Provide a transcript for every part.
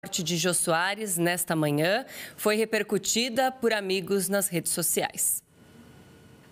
morte de Jô Soares nesta manhã foi repercutida por amigos nas redes sociais.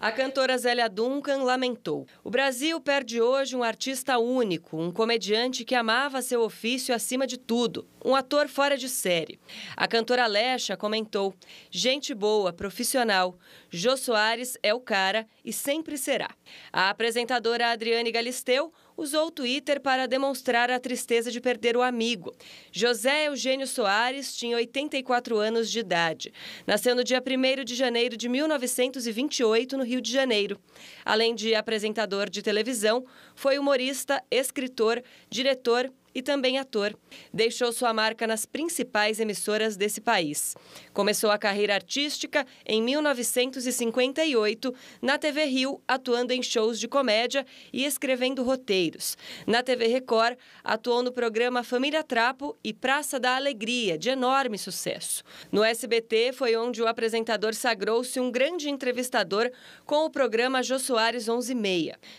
A cantora Zélia Duncan lamentou. O Brasil perde hoje um artista único, um comediante que amava seu ofício acima de tudo, um ator fora de série. A cantora Lecha comentou: gente boa, profissional. Jô Soares é o cara e sempre será. A apresentadora Adriane Galisteu usou o Twitter para demonstrar a tristeza de perder o amigo. José Eugênio Soares tinha 84 anos de idade. Nasceu no dia 1 de janeiro de 1928, no Rio de Janeiro. Além de apresentador de televisão, foi humorista, escritor, diretor e também ator. Deixou sua marca nas principais emissoras desse país. Começou a carreira artística em 1958 na TV Rio, atuando em shows de comédia e escrevendo roteiros. Na TV Record, atuou no programa Família Trapo e Praça da Alegria, de enorme sucesso. No SBT foi onde o apresentador sagrou-se um grande entrevistador com o programa Jô Soares 11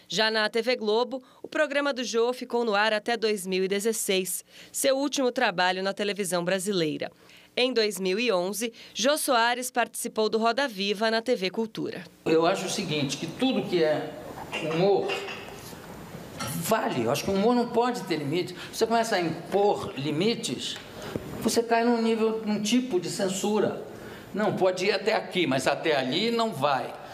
Já na TV Globo, o programa do Jô ficou no ar até 2017. 2016, seu último trabalho na televisão brasileira. Em 2011, Jô Soares participou do Roda Viva na TV Cultura. Eu acho o seguinte, que tudo que é humor vale. Eu acho que o humor não pode ter limite. Você começa a impor limites, você cai num nível, num tipo de censura. Não, pode ir até aqui, mas até ali não vai.